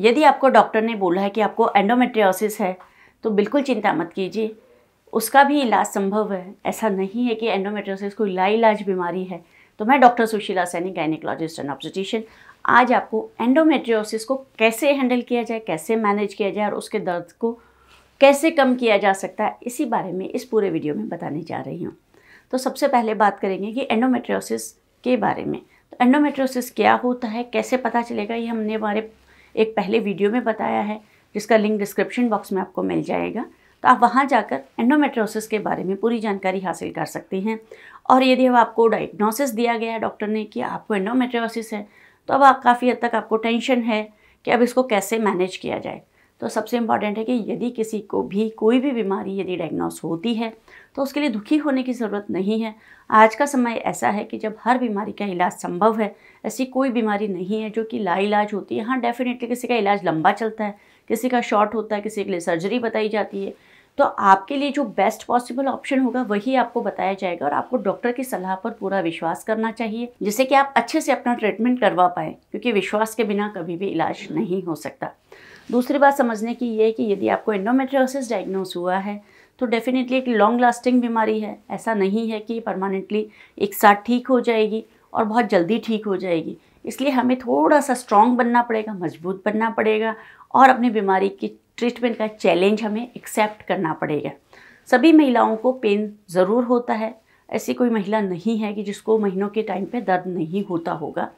यदि आपको डॉक्टर ने बोला है कि आपको एंडोमेट्रियोसिस है तो बिल्कुल चिंता मत कीजिए उसका भी इलाज संभव है ऐसा नहीं है कि एंडोमेट्रियोसिस कोई लाइलाज बीमारी है तो मैं doctor Sushila Saini gynaecologist and obstetrician आज आपको एंडोमेट्रियोसिस को कैसे हैंडल किया जाए कैसे मैनेज किया जाए और उसके दर्द को कैसे कम किया जा सकता है इसी बारे में इस पूरे वीडियो में बताने जा रही हूँ तो सबसे पहले बात करेंगे कि एंडोमेट्रियोसिस के बारे में तो एंडोमेट्रियोसिस क्या होता है कैसे पता चलेगा ये हमने हमारे एक पहले वीडियो में बताया है जिसका लिंक डिस्क्रिप्शन बॉक्स में आपको मिल जाएगा तो आप वहाँ जाकर एंडोमेट्रोसिस के बारे में पूरी जानकारी हासिल कर सकते हैं और यदि अब आपको डायग्नोसिस दिया गया डॉक्टर ने कि आपको एंडोमेट्रोसिस है तो अब आप काफ़ी हद तक आपको टेंशन है कि अब इसको कैसे मैनेज किया जाए तो सबसे इम्पॉर्टेंट है कि यदि किसी को भी कोई भी बीमारी यदि डायग्नोस होती है तो उसके लिए दुखी होने की ज़रूरत नहीं है आज का समय ऐसा है कि जब हर बीमारी का इलाज संभव है ऐसी कोई बीमारी नहीं है जो कि लाइलाज होती है हाँ डेफिनेटली किसी का इलाज लंबा चलता है किसी का शॉर्ट होता है किसी के लिए सर्जरी बताई जाती है तो आपके लिए जो बेस्ट पॉसिबल ऑप्शन होगा वही आपको बताया जाएगा और आपको डॉक्टर की सलाह पर पूरा विश्वास करना चाहिए जिससे कि आप अच्छे से अपना ट्रीटमेंट करवा पाएँ क्योंकि विश्वास के बिना कभी भी इलाज नहीं हो सकता दूसरी बात समझने की ये कि यदि आपको एंडोमेट्रियोसिस डायग्नोस हुआ है तो डेफिनेटली एक लॉन्ग लास्टिंग बीमारी है ऐसा नहीं है कि परमानेंटली एक साथ ठीक हो जाएगी और बहुत जल्दी ठीक हो जाएगी इसलिए हमें थोड़ा सा स्ट्रॉन्ग बनना पड़ेगा मजबूत बनना पड़ेगा और अपनी बीमारी की ट्रीटमेंट का चैलेंज हमें एक्सेप्ट करना पड़ेगा सभी महिलाओं को पेन ज़रूर होता है ऐसी कोई महिला नहीं है कि जिसको महीनों के टाइम पे दर्द नहीं होता होगा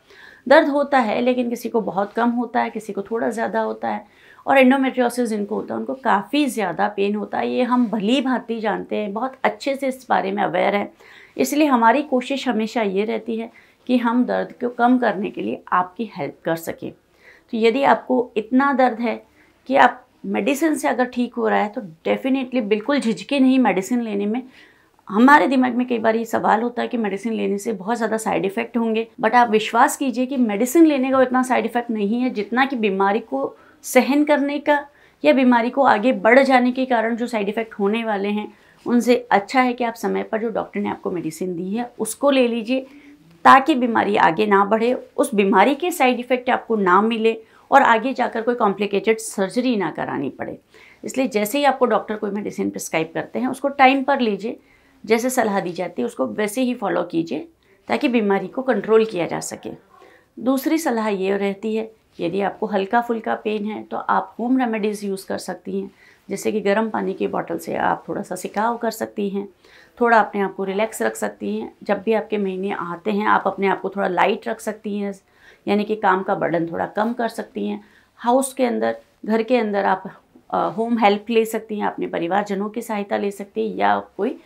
दर्द होता है लेकिन किसी को बहुत कम होता है किसी को थोड़ा ज़्यादा होता है और एंडोमेट्रियोसिस जिनको होता है उनको काफ़ी ज़्यादा पेन होता है ये हम भली भांति जानते हैं बहुत अच्छे से इस बारे में अवेयर हैं इसलिए हमारी कोशिश हमेशा ये रहती है कि हम दर्द को कम करने के लिए आपकी हेल्प कर सकें तो यदि आपको इतना दर्द है कि आप मेडिसिन से अगर ठीक हो रहा है तो डेफ़िनेटली बिल्कुल झिझके नहीं मेडिसिन लेने में हमारे दिमाग में कई बार ये सवाल होता है कि मेडिसिन लेने से बहुत ज़्यादा साइड इफ़ेक्ट होंगे बट आप विश्वास कीजिए कि मेडिसिन लेने का इतना साइड इफ़ेक्ट नहीं है जितना कि बीमारी को सहन करने का या बीमारी को आगे बढ़ जाने के कारण जो साइड इफ़ेक्ट होने वाले हैं उनसे अच्छा है कि आप समय पर जो डॉक्टर ने आपको मेडिसिन दी है उसको ले लीजिए ताकि बीमारी आगे ना बढ़े उस बीमारी के साइड इफ़ेक्ट आपको ना मिले और आगे जाकर कोई कॉम्प्लिकेटेड सर्जरी ना करानी पड़े इसलिए जैसे ही आपको डॉक्टर कोई मेडिसिन प्रिस्क्राइब करते हैं उसको टाइम पर लीजिए जैसे सलाह दी जाती है उसको वैसे ही फॉलो कीजिए ताकि बीमारी को कंट्रोल किया जा सके दूसरी सलाह ये रहती है यदि आपको हल्का फुल्का पेन है तो आप होम रेमेडीज़ यूज़ कर सकती हैं जैसे कि गर्म पानी की बॉटल से आप थोड़ा सा सिकाव कर सकती हैं थोड़ा अपने आप को रिलैक्स रख सकती हैं जब भी आपके महीने आते हैं आप अपने आप को थोड़ा लाइट रख सकती हैं यानी कि काम का बर्डन थोड़ा कम कर सकती हैं हाउस के अंदर घर के अंदर आप होम हेल्प ले सकती हैं अपने परिवारजनों की सहायता ले सकती हैं या कोई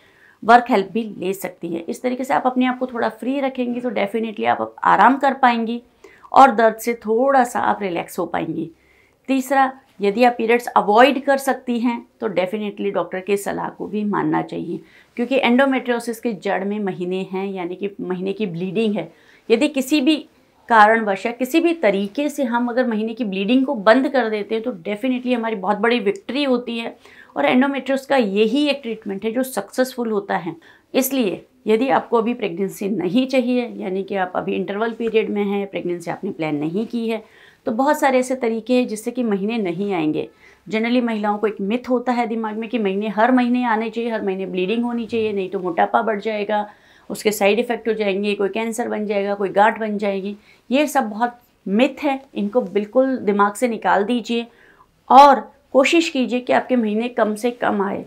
वर्क हेल्प भी ले सकती है इस तरीके से आप अपने आप को थोड़ा फ्री रखेंगी तो डेफिनेटली आप आराम कर पाएंगी और दर्द से थोड़ा सा आप रिलैक्स हो पाएंगी तीसरा यदि आप पीरियड्स अवॉइड कर सकती हैं तो डेफिनेटली डॉक्टर के सलाह को भी मानना चाहिए क्योंकि एंडोमेट्रियोसिस के जड़ में महीने हैं यानी कि महीने की ब्लीडिंग है यदि किसी भी कारणवश या किसी भी तरीके से हम अगर महीने की ब्लीडिंग को बंद कर देते हैं तो डेफिनेटली हमारी बहुत बड़ी विक्ट्री होती है और एंडोमेट्रोस का यही एक ट्रीटमेंट है जो सक्सेसफुल होता है इसलिए यदि आपको अभी प्रेगनेंसी नहीं चाहिए यानी कि आप अभी इंटरवल पीरियड में हैं प्रेगनेंसी आपने प्लान नहीं की है तो बहुत सारे ऐसे तरीके हैं जिससे कि महीने नहीं आएंगे जनरली महिलाओं को एक मिथ होता है दिमाग में कि महीने हर महीने आने चाहिए हर महीने ब्लीडिंग होनी चाहिए नहीं तो मोटापा बढ़ जाएगा उसके साइड इफ़ेक्ट हो जाएंगे कोई कैंसर बन जाएगा कोई गांठ बन जाएगी ये सब बहुत मिथ है इनको बिल्कुल दिमाग से निकाल दीजिए और कोशिश कीजिए कि आपके महीने कम से कम आए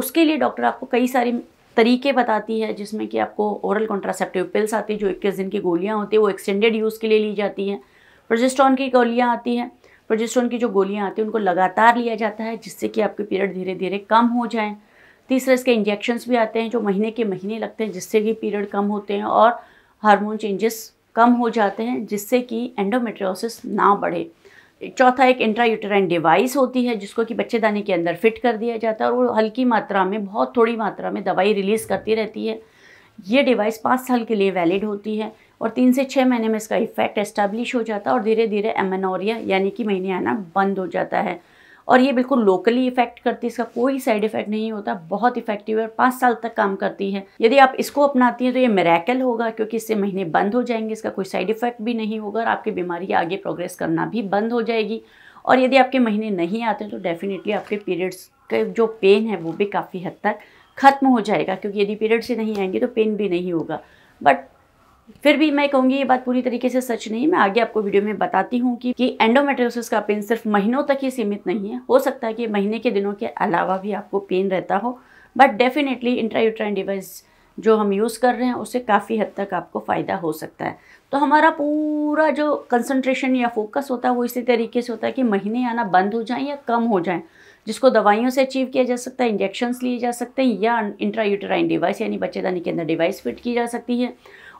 उसके लिए डॉक्टर आपको कई सारी तरीके बताती है जिसमें कि आपको ओरल कॉन्ट्रासेप्टिव पिल्स आती है जो इक्कीस दिन की गोलियाँ होती हैं वो एक्सटेंडेड यूज़ के लिए ली जाती हैं प्रोजेस्ट्रॉन की गोलियाँ आती हैं प्रोजेस्ट्रॉन की जो गोलियाँ आती हैं उनको लगातार लिया जाता है जिससे कि आपके पीरियड धीरे धीरे कम हो जाएँ तीसरा इसके इंजेक्शन्स भी आते हैं जो महीने के महीने लगते हैं जिससे कि पीरियड कम होते हैं और हार्मोन चेंजेस कम हो जाते हैं जिससे कि एंडोमेट्रियोसिस ना बढ़े चौथा एक इंट्रा यूटेराइन डिवाइस होती है जिसको कि बच्चेदानी के अंदर फिट कर दिया जाता है और वो हल्की मात्रा में बहुत थोड़ी मात्रा में दवाई रिलीज़ करती रहती है ये डिवाइस पाँच साल के लिए वैलिड होती है और तीन से छः महीने में इसका इफेक्ट एस्टैब्लिश हो जाता है और धीरे धीरे एमेनोरिया यानी कि महीने आना बंद हो जाता है और ये बिल्कुल लोकली इफेक्ट करती है इसका कोई साइड इफेक्ट नहीं होता बहुत इफेक्टिव है पाँच साल तक काम करती है यदि आप इसको अपनाती हैं तो ये मेरेकल होगा क्योंकि इससे महीने बंद हो जाएंगे इसका कोई साइड इफेक्ट भी नहीं होगा और आपकी बीमारी आगे प्रोग्रेस करना भी बंद हो जाएगी और यदि आपके महीने नहीं आते तो डेफिनेटली आपके पीरियड्स का जो पेन है वो भी काफ़ी हद तक ख़त्म हो जाएगा क्योंकि यदि पीरियड्स ही नहीं आएंगे तो पेन भी नहीं होगा बट फिर भी मैं कहूँगी ये बात पूरी तरीके से सच नहीं मैं आगे आपको वीडियो में बताती हूँ कि, कि एंडोमेट्रोसिस का पेन सिर्फ महीनों तक ही सीमित नहीं है हो सकता है कि महीने के दिनों के अलावा भी आपको पेन रहता हो बट डेफिनेटली इंट्रायूट्राइन डिवाइस जो हम यूज़ कर रहे हैं उससे काफ़ी हद तक आपको फ़ायदा हो सकता है तो हमारा पूरा जो कंसनट्रेशन या फोकस होता है वो इसी तरीके से होता है कि महीने आना बंद हो जाए या कम हो जाए जिसको दवाइयों से अचीव किया जा सकता है इंजेक्शंस लिए जा सकते हैं या इंट्रायूटराइन डिवाइस यानी बच्चेदानी के अंदर डिवाइस फिट की जा सकती है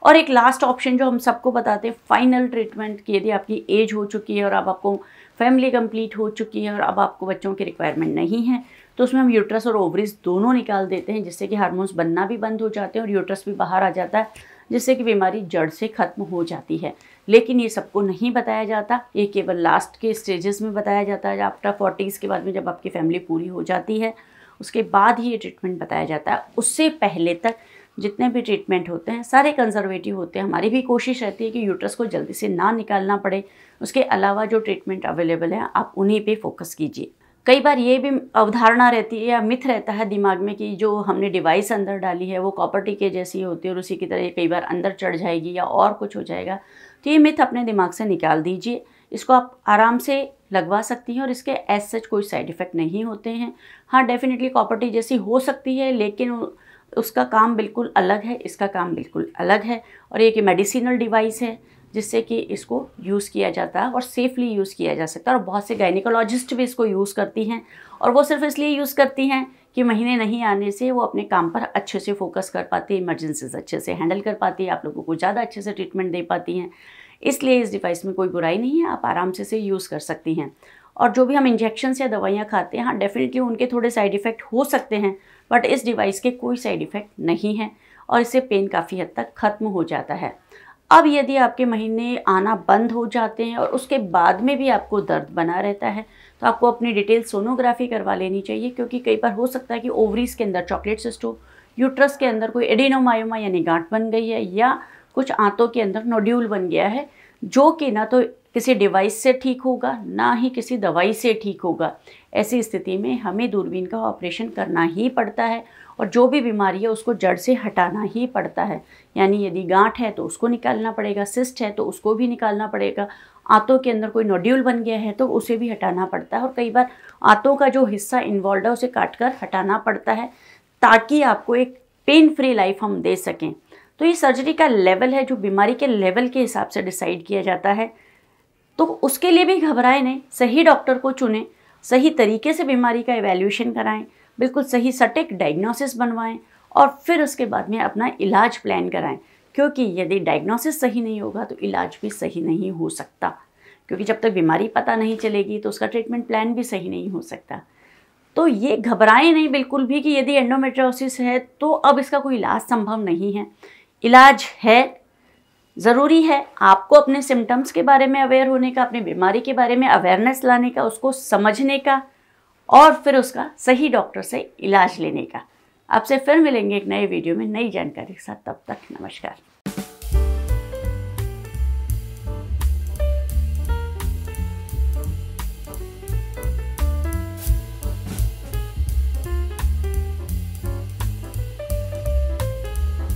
और एक लास्ट ऑप्शन जो हम सबको बताते हैं फाइनल ट्रीटमेंट की यदि आपकी एज हो चुकी है और अब आपको फैमिली कंप्लीट हो चुकी है और अब आपको बच्चों की रिक्वायरमेंट नहीं है तो उसमें हम यूट्रस और ओवरीज दोनों निकाल देते हैं जिससे कि हारमोन्स बनना भी बंद हो जाते हैं और यूट्रस भी बाहर आ जाता है जिससे कि बीमारी जड़ से ख़त्म हो जाती है लेकिन ये सबको नहीं बताया जाता ये केवल लास्ट के स्टेजेस में बताया जाता है आफ्टर फोर्टीज़ के बाद में जब आपकी फैमिली पूरी हो जाती है उसके बाद ही ये ट्रीटमेंट बताया जाता है उससे पहले तक जितने भी ट्रीटमेंट होते हैं सारे कंजर्वेटिव होते हैं हमारी भी कोशिश रहती है कि यूट्रस को जल्दी से ना निकालना पड़े उसके अलावा जो ट्रीटमेंट अवेलेबल है आप उन्हीं पे फोकस कीजिए कई बार ये भी अवधारणा रहती है या मिथ रहता है दिमाग में कि जो हमने डिवाइस अंदर डाली है वो कॉपर्टी के जैसी होती है और उसी की तरह कई बार अंदर चढ़ जाएगी या और कुछ हो जाएगा तो ये मिथ अपने दिमाग से निकाल दीजिए इसको आप आराम से लगवा सकती हैं और इसके एज सच कोई साइड इफ़ेक्ट नहीं होते हैं हाँ डेफिनेटली कॉपर्टी जैसी हो सकती है लेकिन उसका काम बिल्कुल अलग है इसका काम बिल्कुल अलग है और एक मेडिसिनल डिवाइस है जिससे कि इसको यूज़ किया जाता है और सेफली यूज़ किया जा सकता है और बहुत से गाइनिकोलॉजिस्ट भी इसको यूज़ करती हैं और वो सिर्फ इसलिए यूज़ करती हैं कि महीने नहीं आने से वो अपने काम पर अच्छे से फोकस कर पाती हैं इमरजेंसीज अच्छे से हैंडल कर पाती है आप लोगों को ज़्यादा अच्छे से ट्रीटमेंट दे पाती हैं इसलिए इस डिवाइस में कोई बुराई नहीं है आप आराम से इसे यूज़ कर सकती हैं और जो भी हम इंजेक्शन या दवाइयाँ खाते हैं हाँ डेफिनेटली उनके थोड़े साइड इफ़ेक्ट हो सकते हैं बट इस डिवाइस के कोई साइड इफ़ेक्ट नहीं है और इससे पेन काफ़ी हद तक ख़त्म हो जाता है अब यदि आपके महीने आना बंद हो जाते हैं और उसके बाद में भी आपको दर्द बना रहता है तो आपको अपनी डिटेल सोनोग्राफी करवा लेनी चाहिए क्योंकि कई बार हो सकता है कि ओवरीज के अंदर चॉकलेट सिस्टो यूट्रस के अंदर कोई एडिनोमायोमा यानी गांठ बन गई है या कुछ आंतों के अंदर नोड्यूल बन गया है जो कि ना तो किसी डिवाइस से ठीक होगा ना ही किसी दवाई से ठीक होगा ऐसी स्थिति में हमें दूरबीन का ऑपरेशन करना ही पड़ता है और जो भी बीमारी है उसको जड़ से हटाना ही पड़ता है यानी यदि गांठ है तो उसको निकालना पड़ेगा सिस्ट है तो उसको भी निकालना पड़ेगा आंतों के अंदर कोई नोड्यूल बन गया है तो उसे भी हटाना पड़ता है और कई बार आंतों का जो हिस्सा इन्वॉल्व है उसे काट कर हटाना पड़ता है ताकि आपको एक पेन फ्री लाइफ हम दे सकें तो ये सर्जरी का लेवल है जो बीमारी के लेवल के हिसाब से डिसाइड किया जाता है तो उसके लिए भी घबराए नहीं सही डॉक्टर को चुने सही तरीके से बीमारी का एवेल्यूशन कराएं बिल्कुल सही सटीक डायग्नोसिस बनवाएं और फिर उसके बाद में अपना इलाज प्लान कराएं क्योंकि यदि डायग्नोसिस सही नहीं होगा तो इलाज भी सही नहीं हो सकता क्योंकि जब तक बीमारी पता नहीं चलेगी तो उसका ट्रीटमेंट प्लान भी सही नहीं हो सकता तो ये घबराएं नहीं बिल्कुल भी कि यदि एंडोमेट्रोसिस है तो अब इसका कोई इलाज संभव नहीं है इलाज है ज़रूरी है आपको अपने सिम्टम्स के बारे में अवेयर होने का अपनी बीमारी के बारे में अवेयरनेस लाने का उसको समझने का और फिर उसका सही डॉक्टर से इलाज लेने का आपसे फिर मिलेंगे एक नए वीडियो में नई जानकारी के साथ तब तक नमस्कार